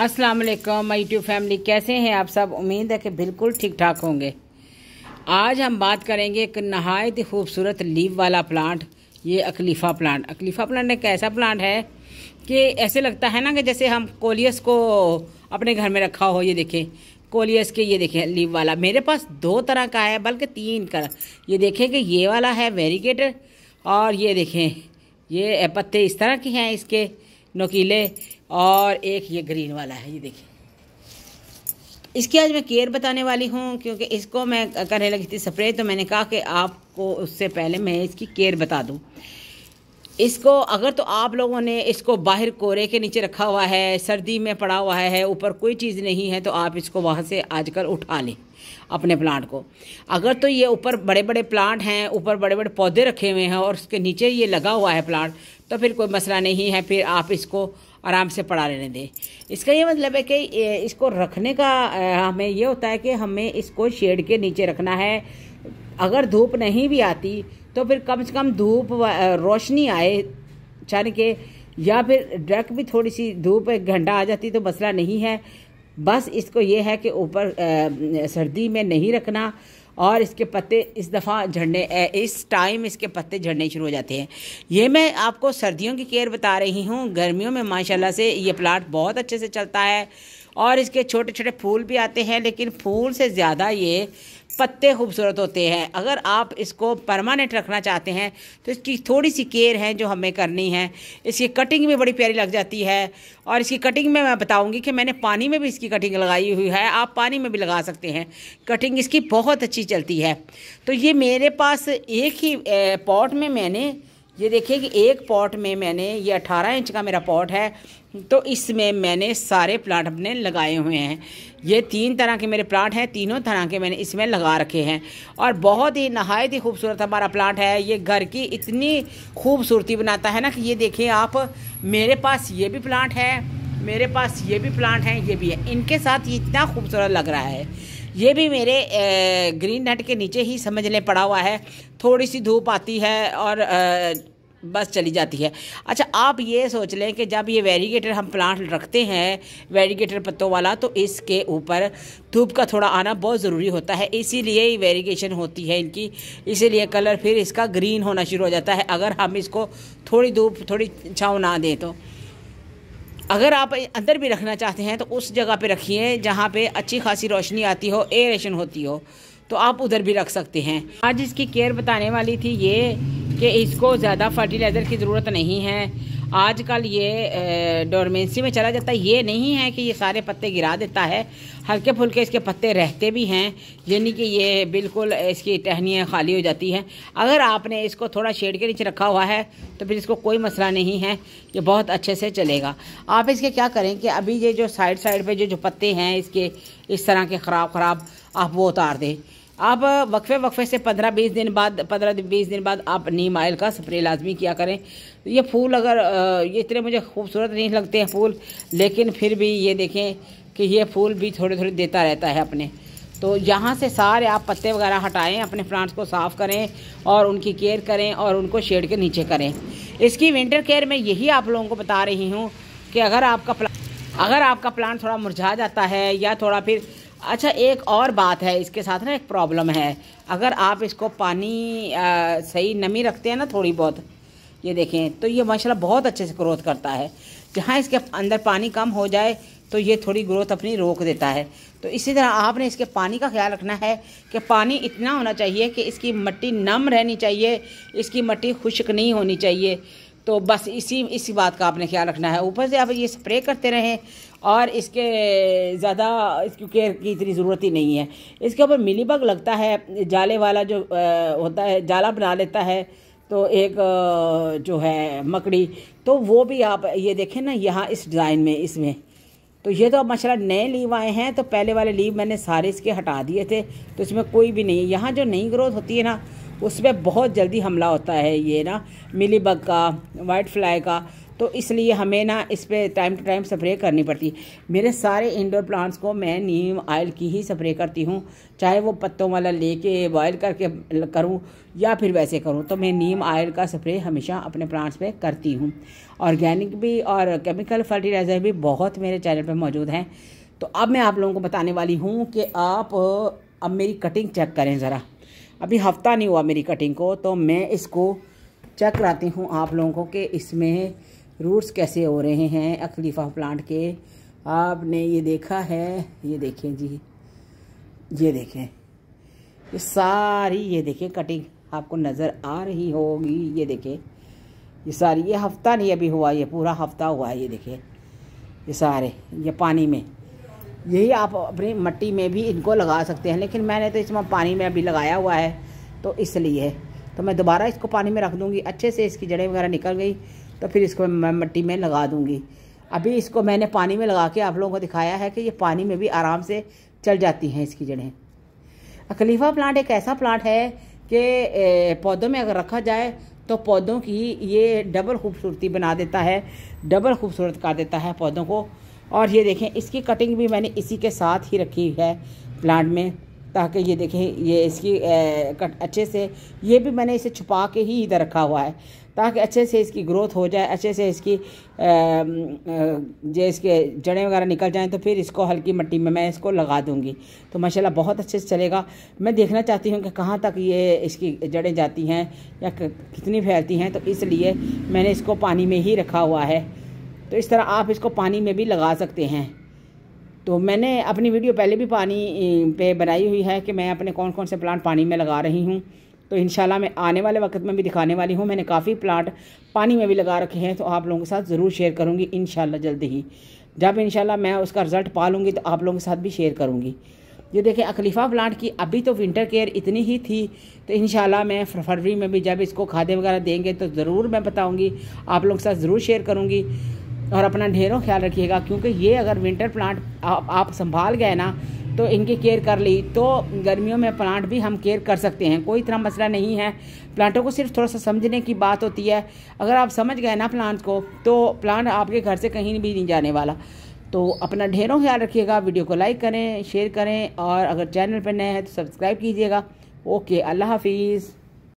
अस्सलाम वालेकुम my YouTube family कैसे हैं आप सब उम्मीद है कि बिल्कुल ठीक ठाक होंगे आज हम बात करेंगे एक नहायत ही खूबसूरत लीव वाला प्लांट ये अकलीफ़ा प्लांट अकलीफ़ा प्लांट एक ऐसा प्लांट है कि ऐसे लगता है ना कि जैसे हम कोलियस को अपने घर में रखा हो ये देखें कोलियस के ये देखें लीव वाला मेरे पास दो तरह का है बल्कि तीन का ये देखें कि ये वाला है वेरीगेटर और ये देखें ये पत्ते इस तरह के हैं इसके नोकीले और एक ये ग्रीन वाला है ये देखिए इसकी आज मैं केयर बताने वाली हूँ क्योंकि इसको मैं करने लगी थी स्प्रे तो मैंने कहा कि आपको उससे पहले मैं इसकी केयर बता दूँ इसको अगर तो आप लोगों ने इसको बाहर कोरे के नीचे रखा हुआ है सर्दी में पड़ा हुआ है ऊपर कोई चीज़ नहीं है तो आप इसको वहाँ से आजकल उठा लें अपने प्लांट को अगर तो ये ऊपर बड़े बड़े प्लांट हैं ऊपर बड़े बड़े पौधे रखे हुए हैं और उसके नीचे ये लगा हुआ है प्लांट तो फिर कोई मसला नहीं है फिर आप इसको आराम से पढ़ा लेने दें इसका ये मतलब है कि इसको रखने का हमें ये होता है कि हमें इसको शेड के नीचे रखना है अगर धूप नहीं भी आती तो फिर कम से कम धूप रोशनी आए छन के या फिर ड्रक भी थोड़ी सी धूप एक घंटा आ जाती तो मसला नहीं है बस इसको ये है कि ऊपर सर्दी में नहीं रखना और इसके पत्ते इस दफ़ा झड़ने इस टाइम इसके पत्ते झड़ने शुरू हो जाते हैं ये मैं आपको सर्दियों की केयर बता रही हूँ गर्मियों में माशाल्लाह से ये प्लांट बहुत अच्छे से चलता है और इसके छोटे छोटे फूल भी आते हैं लेकिन फूल से ज़्यादा ये पत्ते खूबसूरत होते हैं अगर आप इसको परमानेंट रखना चाहते हैं तो इसकी थोड़ी सी केयर है जो हमें करनी है इसकी कटिंग भी बड़ी प्यारी लग जाती है और इसकी कटिंग में मैं बताऊंगी कि मैंने पानी में भी इसकी कटिंग लगाई हुई है आप पानी में भी लगा सकते हैं कटिंग इसकी बहुत अच्छी चलती है तो ये मेरे पास एक ही पॉट में मैंने ये देखिए कि एक पॉट में मैंने ये अठारह इंच का मेरा पॉट है तो इसमें मैंने सारे प्लांट अपने लगाए हुए हैं ये तीन तरह के मेरे प्लांट हैं तीनों तरह के मैंने इसमें लगा रखे हैं और बहुत ही नहायत ही खूबसूरत हमारा प्लांट है ये घर की इतनी खूबसूरती बनाता है ना कि ये देखें आप मेरे पास ये भी प्लांट है मेरे पास ये भी प्लांट हैं ये भी है इनके साथ ये इतना खूबसूरत लग रहा है ये भी मेरे ग्रीन नेट के नीचे ही समझ लें पड़ा हुआ है थोड़ी सी धूप आती है और बस चली जाती है अच्छा आप ये सोच लें कि जब ये वेरीगेटर हम प्लांट रखते हैं वेरीगेटर पत्तों वाला तो इसके ऊपर धूप का थोड़ा आना बहुत ज़रूरी होता है इसीलिए ही वेरीगेशन होती है इनकी इसीलिए कलर फिर इसका ग्रीन होना शुरू हो जाता है अगर हम इसको थोड़ी धूप थोड़ी छाँव ना दें तो अगर आप अंदर भी रखना चाहते हैं तो उस जगह पर रखिए जहाँ पर अच्छी खासी रोशनी आती हो एरेशन होती हो तो आप उधर भी रख सकते हैं आज इसकी केयर बताने वाली थी ये कि इसको ज़्यादा फर्टिलाइज़र की ज़रूरत नहीं है आजकल ये डोरमेंसी में चला जाता है ये नहीं है कि ये सारे पत्ते गिरा देता है हल्के फुल्के इसके पत्ते रहते भी हैं यानी कि ये बिल्कुल इसकी टहनियाँ खाली हो जाती हैं अगर आपने इसको थोड़ा शेड के नीचे रखा हुआ है तो फिर इसको कोई मसला नहीं है ये बहुत अच्छे से चलेगा आप इसके क्या करें कि अभी ये जो साइड साइड पर जो जो पत्ते हैं इसके इस तरह के ख़राब ख़राब आप वो उतार दें आप वक्फे वक्फे से पंद्रह बीस दिन बाद पंद्रह बीस दिन बाद आप नीम आयल का स्प्रे लाजमी किया करें ये फूल अगर ये इतने मुझे खूबसूरत नहीं लगते हैं फूल लेकिन फिर भी ये देखें कि ये फूल भी थोड़े थोड़े देता रहता है अपने तो यहाँ से सारे आप पत्ते वगैरह हटाएं अपने प्लांट्स को साफ़ करें और उनकी केयर करें और उनको शेड के नीचे करें इसकी विंटर केयर में यही आप लोगों को बता रही हूँ कि अगर आपका अगर आपका प्लांट थोड़ा मुरझा जाता है या थोड़ा फिर अच्छा एक और बात है इसके साथ ना एक प्रॉब्लम है अगर आप इसको पानी आ, सही नमी रखते हैं ना थोड़ी बहुत ये देखें तो ये माशाला बहुत अच्छे से ग्रोथ करता है जहाँ इसके अंदर पानी कम हो जाए तो ये थोड़ी ग्रोथ अपनी रोक देता है तो इसी तरह आपने इसके पानी का ख्याल रखना है कि पानी इतना होना चाहिए कि इसकी मट्टी नम रहनी चाहिए इसकी मट्टी खुश्क नहीं होनी चाहिए तो बस इसी इसी बात का आपने ख्याल रखना है ऊपर से आप ये स्प्रे करते रहें और इसके ज़्यादा इसकी केयर की इतनी ज़रूरत ही नहीं है इसके ऊपर मिली बग लगता है जाले वाला जो होता है जाला बना लेता है तो एक जो है मकड़ी तो वो भी आप ये देखें ना यहाँ इस डिज़ाइन में इसमें तो ये तो अब माशा नए लीव आए हैं तो पहले वाले लीव मैंने सारे इसके हटा दिए थे तो इसमें कोई भी नहीं यहाँ जो नई ग्रोथ होती है ना उस पर बहुत जल्दी हमला होता है ये ना मिली बग का वाइट फ्लाई का तो इसलिए हमें ना इस पर टाइम टू टाइम स्प्रे करनी पड़ती मेरे सारे इंडोर प्लांट्स को मैं नीम ऑयल की ही स्प्रे करती हूँ चाहे वो पत्तों वाला लेके बॉयल करके करूँ या फिर वैसे करूँ तो मैं नीम ऑयल का स्प्रे हमेशा अपने प्लांट्स पे करती हूँ ऑर्गेनिक भी और केमिकल फर्टिलाइज़र भी बहुत मेरे चैनल पर मौजूद हैं तो अब मैं आप लोगों को बताने वाली हूँ कि आप अब मेरी कटिंग चेक करें ज़रा अभी हफ्ता नहीं हुआ मेरी कटिंग को तो मैं इसको चेक कराती हूँ आप लोगों को कि इसमें रूट्स कैसे हो रहे हैं अखलीफा प्लांट के आपने ये देखा है ये देखें जी ये देखें ये सारी ये देखें कटिंग आपको नज़र आ रही होगी ये देखें ये सारी ये हफ्ता नहीं अभी हुआ ये पूरा हफ्ता हुआ है ये देखें ये सारे ये पानी में यही आप अपनी मट्टी में भी इनको लगा सकते हैं लेकिन मैंने तो इसमें पानी में अभी लगाया हुआ है तो इसलिए तो मैं दोबारा इसको पानी में रख दूँगी अच्छे से इसकी जड़ें वगैरह निकल गई तो फिर इसको मैं मट्टी में लगा दूँगी अभी इसको मैंने पानी में लगा के आप लोगों को दिखाया है कि ये पानी में भी आराम से चल जाती हैं इसकी जड़ें अकलीफा प्लांट एक ऐसा प्लांट है कि पौधों में अगर रखा जाए तो पौधों की ये डबल खूबसूरती बना देता है डबल खूबसूरत कर देता है पौधों को और ये देखें इसकी कटिंग भी मैंने इसी के साथ ही रखी है प्लांट में ताकि ये देखें ये इसकी ए, कट अच्छे से ये भी मैंने इसे छुपा के ही इधर रखा हुआ है ताकि अच्छे से इसकी ग्रोथ हो जाए अच्छे से इसकी जो इसके जड़ें वगैरह निकल जाएं तो फिर इसको हल्की मिट्टी में मैं इसको लगा दूंगी तो माशाल्लाह बहुत अच्छे से चलेगा मैं देखना चाहती हूँ कि कहाँ तक ये इसकी जड़ें जाती हैं या कितनी फैलती हैं तो इसलिए मैंने इसको पानी में ही रखा हुआ है तो इस तरह आप इसको पानी में भी लगा सकते हैं तो मैंने अपनी वीडियो पहले भी पानी पे बनाई हुई है कि मैं अपने कौन कौन से प्लांट पानी में लगा रही हूँ तो इन मैं आने वाले वक्त में भी दिखाने वाली हूँ मैंने काफ़ी प्लांट पानी में भी लगा रखे हैं तो आप लोगों के साथ ज़रूर शेयर करूँगी इन जल्दी ही जब इन मैं उसका रिज़ल्ट पा लूँगी तो आप लोगों के साथ भी शेयर करूँगी ये देखें अखलीफा प्लांट की अभी तो विंटर केयर इतनी ही थी तो इन मैं फरवरी में भी जब इसको खादे वगैरह देंगे तो ज़रूर मैं बताऊँगी आप लोगों के साथ ज़रूर शेयर करूँगी और अपना ढेरों ख्याल रखिएगा क्योंकि ये अगर विंटर प्लांट आप, आप संभाल गए ना तो इनकी केयर कर ली तो गर्मियों में प्लांट भी हम केयर कर सकते हैं कोई इतना मसला नहीं है प्लांटों को सिर्फ थोड़ा सा समझने की बात होती है अगर आप समझ गए ना प्लांट को तो प्लांट आपके घर से कहीं भी नहीं जाने वाला तो अपना ढेरों ख्याल रखिएगा वीडियो को लाइक करें शेयर करें और अगर चैनल पर नए हैं तो सब्सक्राइब कीजिएगा ओके अल्लाह हाफिज़